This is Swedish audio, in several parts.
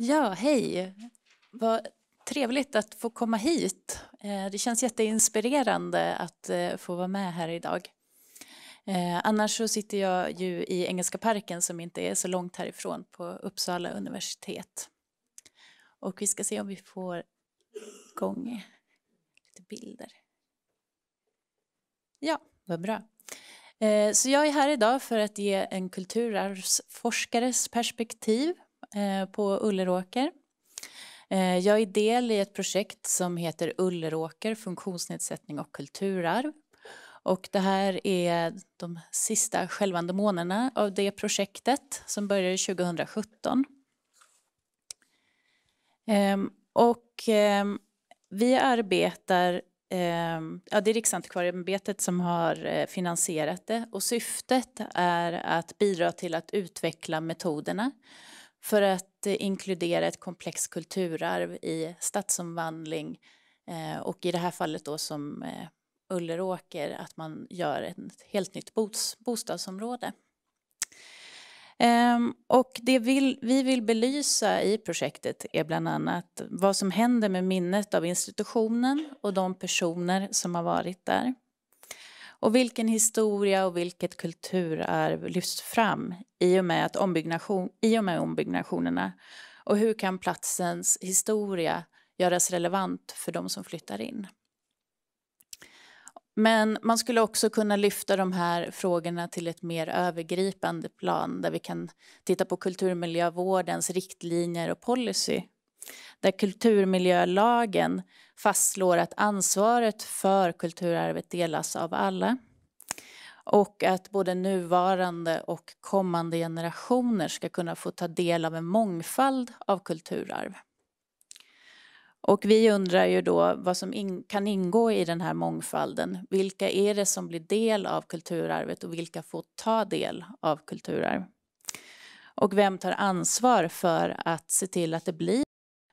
Ja, hej. Vad trevligt att få komma hit. Eh, det känns jätteinspirerande att eh, få vara med här idag. Eh, annars så sitter jag ju i Engelska parken som inte är så långt härifrån på Uppsala universitet. Och vi ska se om vi får igång lite bilder. Ja, vad bra. Så jag är här idag för att ge en kulturarvsforskares perspektiv Eh, på Ulleråker. Eh, jag är del i ett projekt som heter Ulleråker funktionsnedsättning och kulturarv. Och det här är de sista skälvande månaderna av det projektet som började 2017. Ehm, och ehm, vi arbetar ehm, Ja, det är Riksantikvarieämbetet som har eh, finansierat det och syftet är att bidra till att utveckla metoderna för att eh, inkludera ett komplext kulturarv i stadsomvandling eh, och i det här fallet då som eh, Ulleråker att man gör ett helt nytt bostadsområde. Ehm, och det vi vill belysa i projektet är bland annat vad som händer med minnet av institutionen och de personer som har varit där. Och vilken historia och vilket kulturarv lyfts fram i och med, att ombyggnation, i och med ombyggnationerna? Och hur kan platsens historia göras relevant för de som flyttar in? Men man skulle också kunna lyfta de här frågorna till ett mer övergripande plan där vi kan titta på kulturmiljövårdens riktlinjer och policy där kulturmiljölagen fastslår att ansvaret för kulturarvet delas av alla och att både nuvarande och kommande generationer ska kunna få ta del av en mångfald av kulturarv. Och vi undrar ju då vad som in, kan ingå i den här mångfalden. Vilka är det som blir del av kulturarvet och vilka får ta del av kulturarv? Och vem tar ansvar för att se till att det blir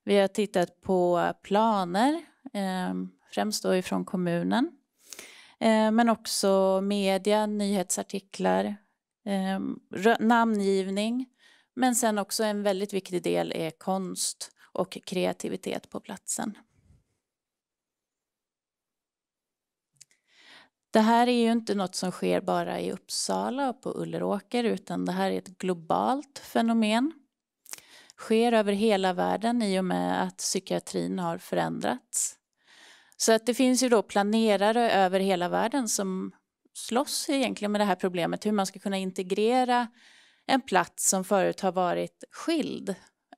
vi har tittat på planer, ehm, främst då ifrån kommunen. Eh, men också media, nyhetsartiklar, ehm, namngivning. Men sen också en väldigt viktig del är konst och kreativitet på platsen. Det här är ju inte något som sker bara i Uppsala och på Ulleråker utan det här är ett globalt fenomen sker över hela världen i och med att psykiatrin har förändrats. Så att det finns ju då planerare över hela världen som slåss egentligen med det här problemet, hur man ska kunna integrera en plats som förut har varit skild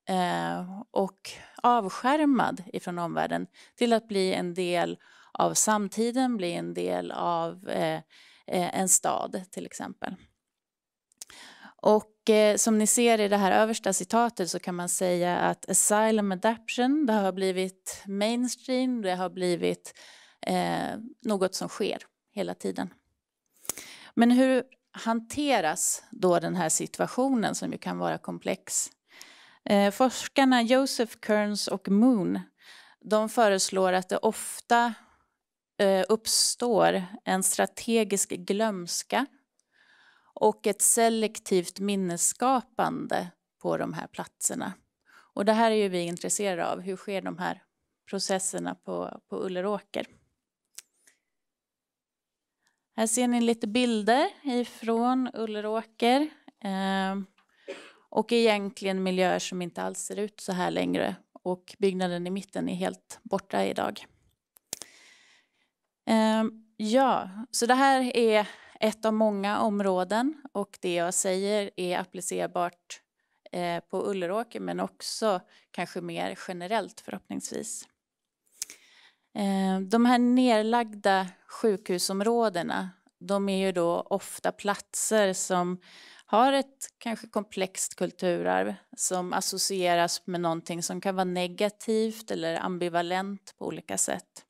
eh, och avskärmad ifrån omvärlden till att bli en del av samtiden, bli en del av eh, eh, en stad till exempel. Och eh, som ni ser i det här översta citatet så kan man säga att asylum adaption, det har blivit mainstream, det har blivit eh, något som sker hela tiden. Men hur hanteras då den här situationen som ju kan vara komplex? Eh, forskarna Joseph Kearns och Moon de föreslår att det ofta eh, uppstår en strategisk glömska och ett selektivt minnesskapande på de här platserna. Och det här är ju vi intresserade av. Hur sker de här processerna på, på Ulleråker? Här ser ni lite bilder ifrån Ulleråker. Eh, och egentligen miljöer som inte alls ser ut så här längre. Och byggnaden i mitten är helt borta idag. Eh, ja, så det här är ett av många områden och det jag säger är applicerbart eh, på Ulleråker men också kanske mer generellt förhoppningsvis. Eh, de här nedlagda sjukhusområdena de är ju då ofta platser som har ett kanske komplext kulturarv som associeras med någonting som kan vara negativt eller ambivalent på olika sätt.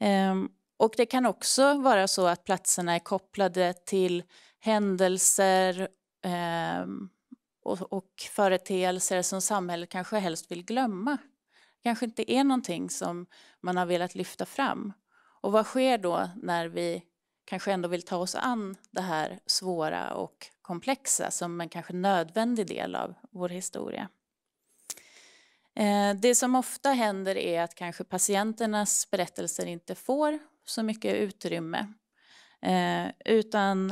Ehm, och det kan också vara så att platserna är kopplade till händelser eh, och, och företeelser som samhället kanske helst vill glömma. kanske inte är någonting som man har velat lyfta fram. Och vad sker då när vi kanske ändå vill ta oss an det här svåra och komplexa som en kanske nödvändig del av vår historia? Eh, det som ofta händer är att kanske patienternas berättelser inte får så mycket utrymme. Eh, utan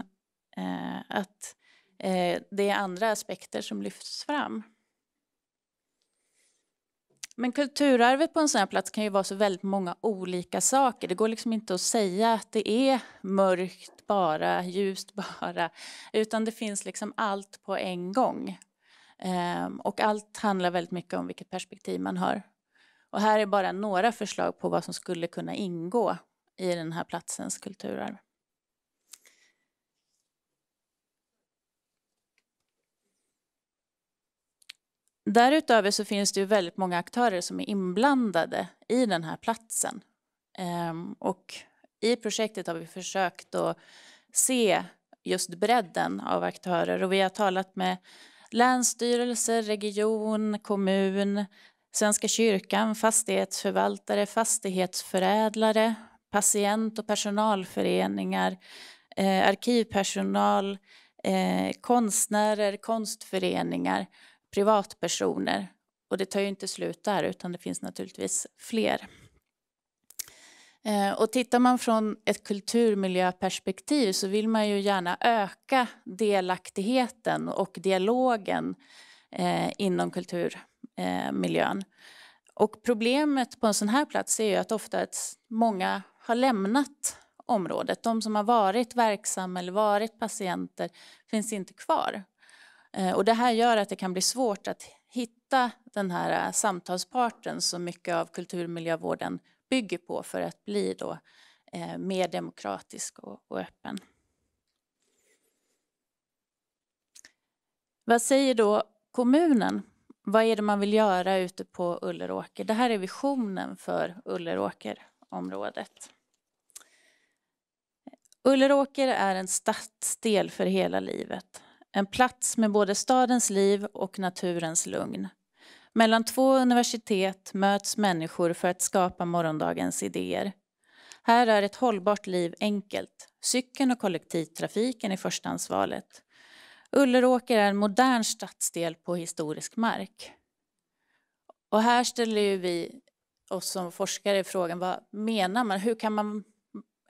eh, att eh, det är andra aspekter som lyfts fram. Men kulturarvet på en sån här plats kan ju vara så väldigt många olika saker. Det går liksom inte att säga att det är mörkt bara, ljust bara, utan det finns liksom allt på en gång. Eh, och allt handlar väldigt mycket om vilket perspektiv man har. Och här är bara några förslag på vad som skulle kunna ingå i den här platsens kulturarv. Därutöver så finns det ju väldigt många aktörer som är inblandade i den här platsen. Ehm, och i projektet har vi försökt att se just bredden av aktörer och vi har talat med länsstyrelser, region, kommun, Svenska kyrkan, fastighetsförvaltare, fastighetsförädlare, patient och personalföreningar, eh, arkivpersonal, eh, konstnärer, konstföreningar, privatpersoner. Och det tar ju inte slut där, utan det finns naturligtvis fler. Eh, och tittar man från ett kulturmiljöperspektiv så vill man ju gärna öka delaktigheten och dialogen eh, inom kulturmiljön. Eh, och problemet på en sån här plats är ju att ofta ett, många har lämnat området. De som har varit verksamma eller varit patienter finns inte kvar. Eh, och det här gör att det kan bli svårt att hitta den här eh, samtalsparten som mycket av kulturmiljövården bygger på för att bli då eh, mer demokratisk och öppen. Vad säger då kommunen? Vad är det man vill göra ute på Ulleråker? Det här är visionen för Ulleråkerområdet. Ulleråker är en stadsdel för hela livet. En plats med både stadens liv och naturens lugn. Mellan två universitet möts människor för att skapa morgondagens idéer. Här är ett hållbart liv enkelt. Cykeln och kollektivtrafiken är förstahandsvalet. Ulleråker är en modern stadsdel på historisk mark. Och här ställer ju vi oss som forskare frågan vad menar man? Hur kan man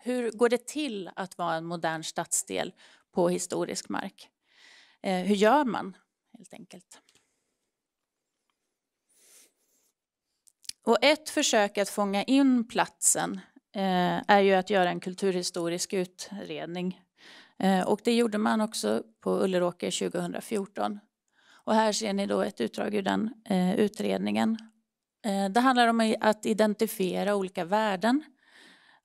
hur går det till att vara en modern stadsdel på historisk mark? Eh, hur gör man, helt enkelt? Och ett försök att fånga in platsen eh, är ju att göra en kulturhistorisk utredning. Eh, och det gjorde man också på Ulleråker 2014. Och här ser ni då ett utdrag ur den utredningen. Det handlar om att identifiera olika värden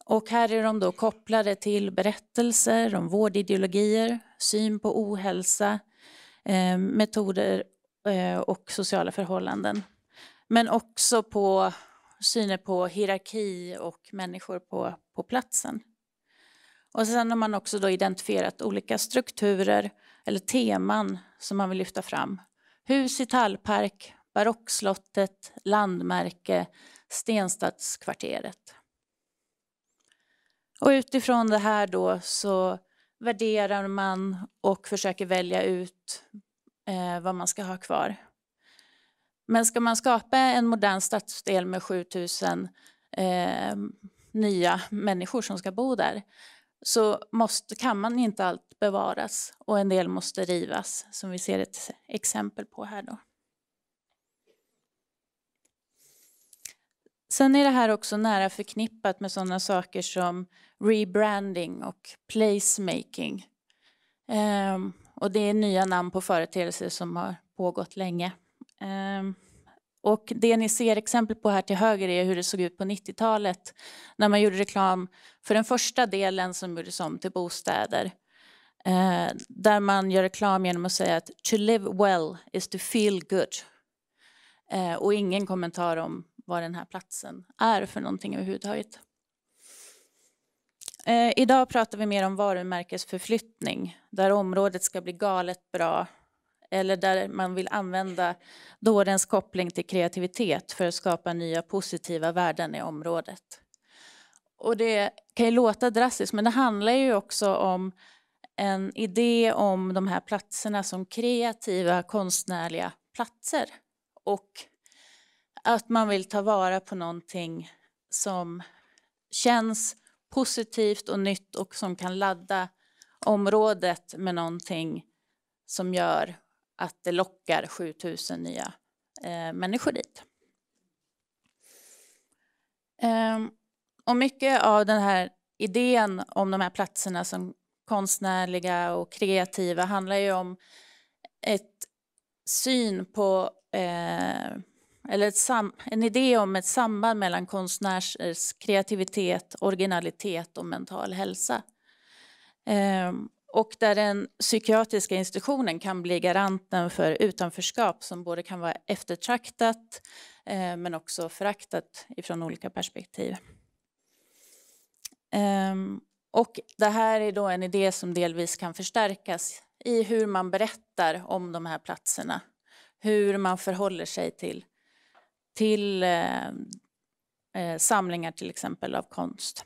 och här är de då kopplade till berättelser om vårdideologier, syn på ohälsa, eh, metoder eh, och sociala förhållanden. Men också på syner på hierarki och människor på, på platsen. Och sen har man också då identifierat olika strukturer eller teman som man vill lyfta fram. Hus i tallpark, barockslottet, landmärke, Stenstadskvarteret. Och utifrån det här då så värderar man och försöker välja ut eh, vad man ska ha kvar. Men ska man skapa en modern stadsdel med 7000 eh, nya människor som ska bo där så måste, kan man inte allt bevaras och en del måste rivas som vi ser ett exempel på här då. Sen är det här också nära förknippat med sådana saker som rebranding och placemaking. Um, och det är nya namn på företeelser som har pågått länge. Um, och det ni ser exempel på här till höger är hur det såg ut på 90-talet när man gjorde reklam för den första delen som gjordes om till bostäder. Eh, där man gör reklam genom att säga att to live well is to feel good. Eh, och ingen kommentar om vad den här platsen är för någonting överhuvudtaget. Eh, idag pratar vi mer om varumärkesförflyttning där området ska bli galet bra eller där man vill använda dårens koppling till kreativitet för att skapa nya positiva värden i området. Och det kan ju låta drastiskt men det handlar ju också om en idé om de här platserna som kreativa konstnärliga platser och att man vill ta vara på någonting som känns positivt och nytt och som kan ladda området med någonting som gör att det lockar 7000 nya eh, människor dit. Um, och mycket av den här idén om de här platserna som konstnärliga och kreativa handlar ju om ett syn på eh, eller en idé om ett samband mellan konstnärers kreativitet, originalitet och mental hälsa. Ehm, och där den psykiatriska institutionen kan bli garanten för utanförskap som både kan vara eftertraktat eh, men också föraktat ifrån olika perspektiv. Ehm, och det här är då en idé som delvis kan förstärkas i hur man berättar om de här platserna hur man förhåller sig till till eh, eh, samlingar till exempel av konst.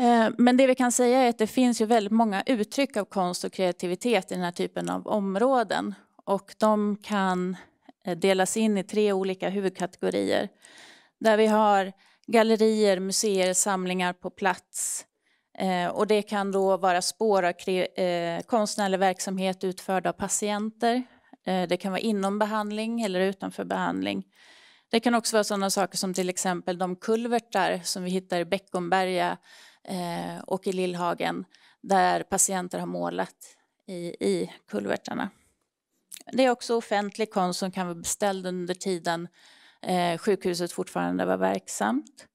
Eh, men det vi kan säga är att det finns ju väldigt många uttryck av konst och kreativitet i den här typen av områden. Och de kan eh, delas in i tre olika huvudkategorier. Där vi har gallerier, museer, samlingar på plats. och det kan då vara spår av konstnärlig verksamhet utförd av patienter Eh, det kan vara inom behandling eller utanför behandling. Det kan också vara sådana saker som till exempel de kulvertar som vi hittar i Beckomberga eh, och i Lillhagen där patienter har målat i, i kulvertarna. Det är också offentlig konst som kan vara beställd under tiden eh, sjukhuset fortfarande var verksamt.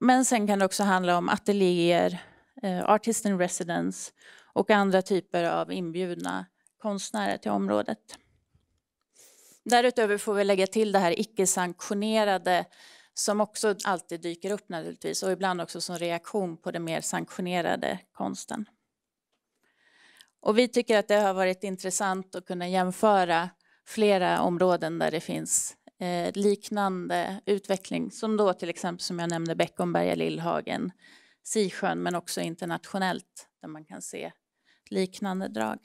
men sen kan det också handla om ateljéer, artist in residence och andra typer av inbjudna konstnärer till området. Därutöver får vi lägga till det här icke-sanktionerade som också alltid dyker upp naturligtvis och ibland också som reaktion på den mer sanktionerade konsten. Och vi tycker att det har varit intressant att kunna jämföra flera områden där det finns eh, liknande utveckling som då till exempel som jag nämnde Beckomberga, Lillhagen, Sisjön men också internationellt där man kan se liknande drag.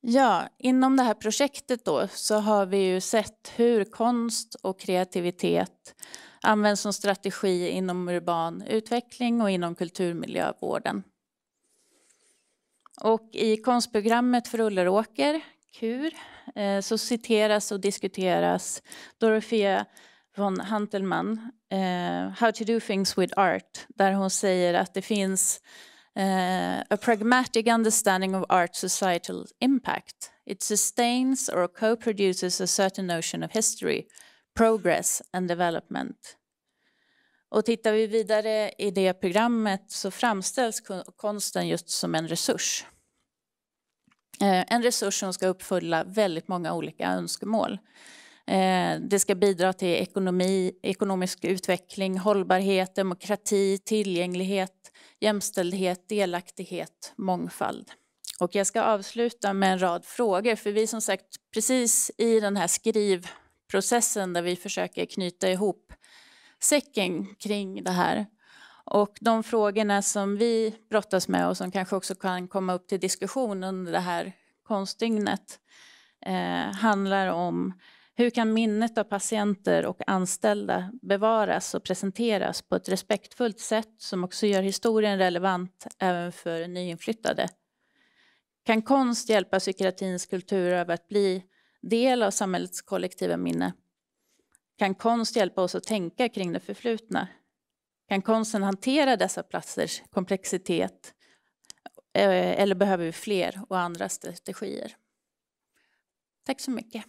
Ja, inom det här projektet då så har vi ju sett hur konst och kreativitet används som strategi inom urban utveckling och inom kulturmiljövården. Och i konstprogrammet för Ulleråker, KUR, eh, så citeras och diskuteras Dorothea von Hantelmann, eh, How to do things with art, där hon säger att det finns Uh, a pragmatic understanding of art's societal impact. It sustains or co produces a certain notion of history, progress and development. Och tittar vi vidare i det programmet så framställs konsten just som en resurs. Uh, en resurs som ska uppfylla väldigt många olika önskemål. Eh, det ska bidra till ekonomi, ekonomisk utveckling, hållbarhet, demokrati, tillgänglighet, jämställdhet, delaktighet, mångfald. Och jag ska avsluta med en rad frågor, för vi är som sagt precis i den här skrivprocessen där vi försöker knyta ihop säcken kring det här. Och de frågorna som vi brottas med och som kanske också kan komma upp till diskussion under det här konstdygnet eh, handlar om hur kan minnet av patienter och anställda bevaras och presenteras på ett respektfullt sätt som också gör historien relevant även för nyinflyttade? Kan konst hjälpa psykiatrins kulturarv att bli del av samhällets kollektiva minne? Kan konst hjälpa oss att tänka kring det förflutna? Kan konsten hantera dessa platsers komplexitet? Eh, eller behöver vi fler och andra strategier? Tack så mycket.